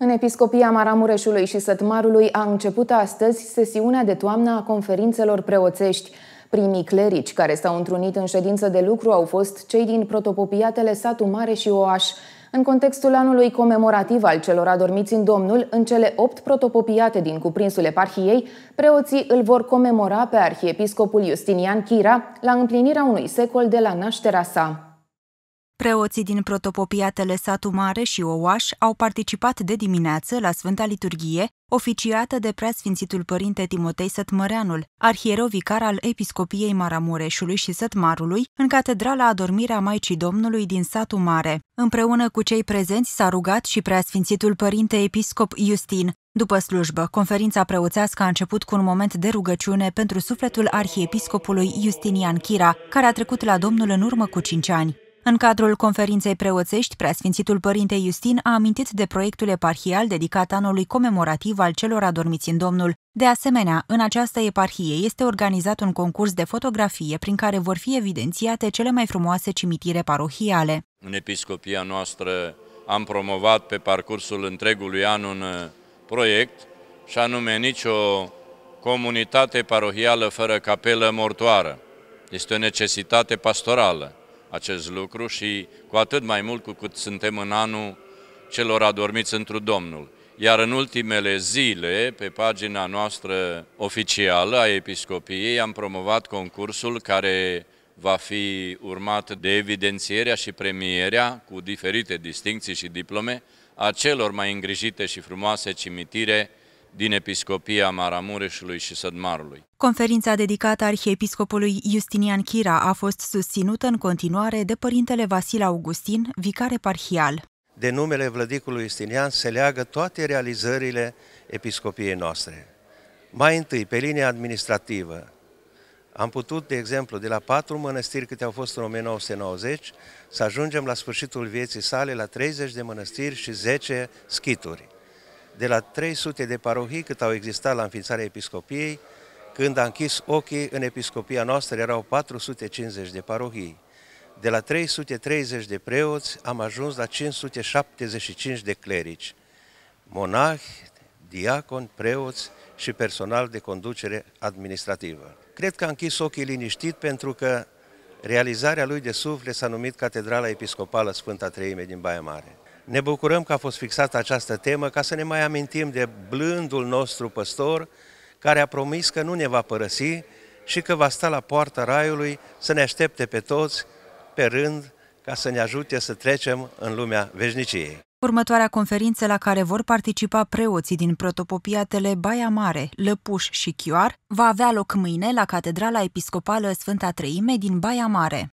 În Episcopia Maramureșului și Sătmarului a început astăzi sesiunea de toamnă a conferințelor preoțești. Primii clerici care s-au întrunit în ședință de lucru au fost cei din protopopiatele Satu Mare și Oaș. În contextul anului comemorativ al celor adormiți în Domnul, în cele opt protopopiate din cuprinsul eparhiei, preoții îl vor comemora pe arhiepiscopul Justinian Chira la împlinirea unui secol de la nașterea sa. Preoții din protopopiatele Satu Mare și Oaș au participat de dimineață la Sfânta Liturghie, oficiată de preasfințitul părinte Timotei Sătmăreanul, arhierovicar al Episcopiei Maramureșului și Sătmarului, în catedrala Adormirea Maicii Domnului din Satu Mare. Împreună cu cei prezenți s-a rugat și preasfințitul părinte episcop Iustin. După slujbă, conferința preoțească a început cu un moment de rugăciune pentru sufletul arhiepiscopului Justinian Chira, care a trecut la Domnul în urmă cu 5 ani. În cadrul conferinței preoțești, preasfințitul părinte Iustin a amintit de proiectul eparhial dedicat anului comemorativ al celor adormiți în Domnul. De asemenea, în această eparhie este organizat un concurs de fotografie prin care vor fi evidențiate cele mai frumoase cimitire parohiale. În episcopia noastră am promovat pe parcursul întregului an un uh, proiect și anume nicio comunitate parohială fără capelă mortoară. Este o necesitate pastorală acest lucru și cu atât mai mult cu cât suntem în anul celor adormiți întru Domnul. Iar în ultimele zile, pe pagina noastră oficială a Episcopiei, am promovat concursul care va fi urmat de evidențierea și premierea cu diferite distinții și diplome a celor mai îngrijite și frumoase cimitire din Episcopia Maramureșului și Sădmarului. Conferința dedicată arhiepiscopului Justinian Chira a fost susținută în continuare de părintele Vasile Augustin, vicare parhial. De numele vlădicului Justinian se leagă toate realizările episcopiei noastre. Mai întâi, pe linia administrativă, am putut, de exemplu, de la patru mănăstiri câte au fost în 1990, să ajungem la sfârșitul vieții sale la 30 de mănăstiri și 10 schituri de la 300 de parohii cât au existat la înființarea episcopiei, când a închis ochii în episcopia noastră erau 450 de parohii. De la 330 de preoți am ajuns la 575 de clerici, monahi, diaconi, preoți și personal de conducere administrativă. Cred că a închis ochii liniștit pentru că realizarea lui de suflet s-a numit Catedrala Episcopală Sfânta Treime din Baia Mare. Ne bucurăm că a fost fixată această temă ca să ne mai amintim de blândul nostru păstor care a promis că nu ne va părăsi și că va sta la poarta Raiului să ne aștepte pe toți pe rând ca să ne ajute să trecem în lumea veșniciei. Următoarea conferință la care vor participa preoții din protopopiatele Baia Mare, Lăpuș și Chioar va avea loc mâine la Catedrala Episcopală Sfânta Treime din Baia Mare.